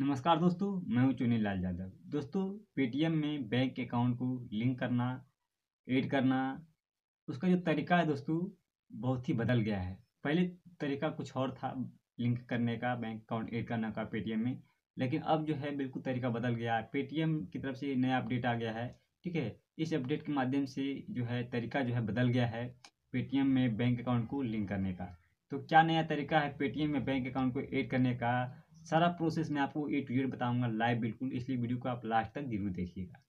नमस्कार दोस्तों मैं हूं चुनी लाल यादव दोस्तों पेटीएम में बैंक अकाउंट को लिंक करना ऐड करना उसका जो तरीका है दोस्तों बहुत ही बदल गया है पहले तरीका कुछ और था लिंक करने का बैंक अकाउंट ऐड करने का पेटीएम में लेकिन अब जो है बिल्कुल तरीका बदल गया है पेटीएम की तरफ से नया अपडेट आ गया है ठीक है इस अपडेट के माध्यम से जो है तरीका जो है बदल गया है पेटीएम में बैंक अकाउंट को लिंक करने का तो क्या नया तरीका है पेटीएम में बैंक अकाउंट को ऐड करने का सारा प्रोसेस मैं आपको ए टू जेड बताऊंगा लाइव बिल्कुल इसलिए वीडियो को आप लास्ट तक जरूर देखिएगा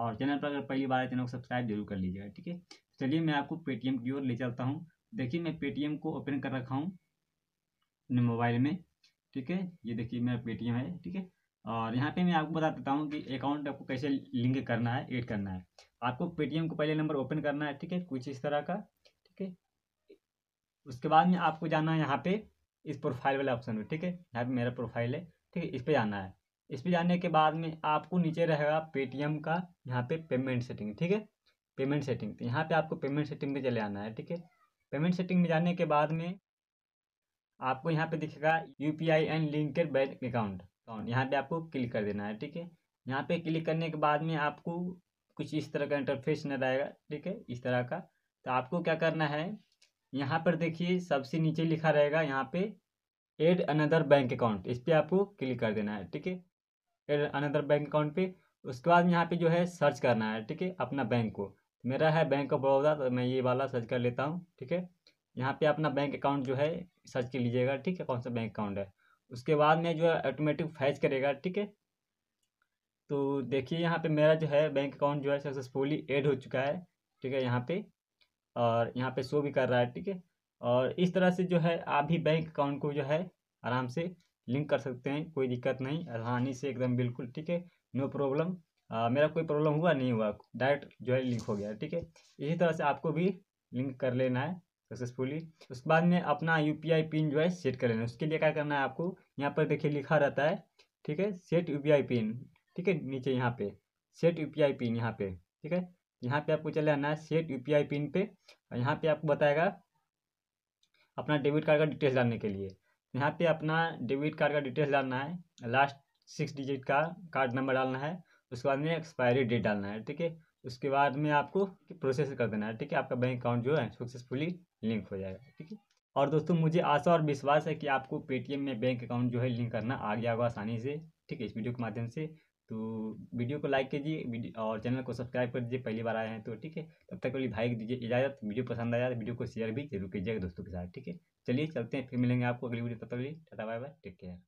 और चैनल पर अगर पहली बार है चैनल को सब्सक्राइब जरूर कर लीजिएगा ठीक है चलिए मैं आपको पेटीएम की ओर ले चलता हूँ देखिए मैं पेटीएम को ओपन कर रखा हूँ अपने मोबाइल में ठीक है ये देखिए मेरा पेटीएम है ठीक है और यहाँ पे मैं आपको बता देता हूँ कि अकाउंट आपको कैसे लिंक करना है एड करना है आपको पेटीएम को पहले नंबर ओपन करना है ठीक है कुछ इस तरह का ठीक है उसके बाद में आपको जाना है यहाँ पे इस प्रोफाइल वाले ऑप्शन में ठीक है यहाँ पे मेरा प्रोफाइल है ठीक है इस पर जाना है इस पर जाने के बाद में आपको नीचे रहेगा पेटीएम का यहाँ पे पेमेंट सेटिंग ठीक है पेमेंट सेटिंग तो यहाँ पे आपको पेमेंट सेटिंग में चले आना है ठीक है पेमेंट सेटिंग में जाने के बाद में आपको यहाँ पे दिखेगा U P I and linked bank account account यहाँ पे आपको क्लिक कर देना है ठीक है यहाँ पे क्लिक करने के बाद में आपको कुछ इस तरह का इंटरफेस न रहेगा ठीक है इस तरह का तो आपको क्या करना है यहाँ पर देखिए सबसे नीचे लिखा रहेगा यहाँ पे एड अनदर बैंक अकाउंट इस पर आपको क्लिक कर देना है ठीक है एड अनदर बैंक अकाउंट पे उसके बाद यहाँ पे जो है सर्च करना है ठीक है अपना बैंक को मेरा है बैंक ऑफ बड़ौदा तो मैं ये वाला सर्च कर लेता हूँ ठीक है यहाँ पे अपना बैंक अकाउंट जो है सर्च कर लीजिएगा ठीक है कौन सा बैंक अकाउंट है उसके बाद में जो है ऑटोमेटिक फैच करेगा ठीक है तो देखिए यहाँ पे मेरा जो है बैंक अकाउंट जो है सक्सेसफुली एड हो चुका है ठीक है यहाँ पे और यहाँ पे शो भी कर रहा है ठीक है और इस तरह से जो है आप भी बैंक अकाउंट को जो है आराम से लिंक कर सकते हैं कोई दिक्कत नहीं आसानी से एकदम बिल्कुल ठीक है नो प्रॉब्लम मेरा कोई प्रॉब्लम हुआ नहीं हुआ डायरेक्ट जो है लिंक हो गया ठीक है इसी तरह से आपको भी लिंक कर लेना है सक्सेसफुली उसके बाद में अपना यू पिन जो है सेट कर लेना है उसके लिए क्या करना है आपको यहाँ पर देखिए लिखा रहता है ठीक है सेट यू पिन ठीक है नीचे यहाँ पे सेट यू पिन यहाँ पे ठीक है यहाँ पे आपको चले आना है सेट यू पिन पे और यहाँ पे आपको बताएगा अपना डेबिट कार्ड का डिटेल्स डालने के लिए यहाँ पे अपना डेबिट कार्ड का डिटेल्स डालना है लास्ट सिक्स डिजिट का कार्ड नंबर डालना है उसके बाद में एक्सपायरी डेट डालना है ठीक है उसके बाद में आपको प्रोसेस कर देना है ठीक है आपका बैंक अकाउंट जो है सक्सेसफुली लिंक हो जाएगा ठीक है और दोस्तों मुझे आशा और विश्वास है कि आपको पेटीएम में बैंक अकाउंट जो है लिंक करना आ गया होगा आसानी से ठीक है इस वीडियो के माध्यम से तो वीडियो को लाइक कीजिए और चैनल को सब्सक्राइब कर दीजिए पहली बार आए हैं तो ठीक है तब तक के लिए भाई दीजिए इजाज़त वीडियो पसंद आया तो वीडियो को शेयर भी जरूर कीजिएगा दोस्तों के साथ ठीक है चलिए चलते हैं फिर मिलेंगे आपको अगली वीडियो तब तक लिए tata bye bye take care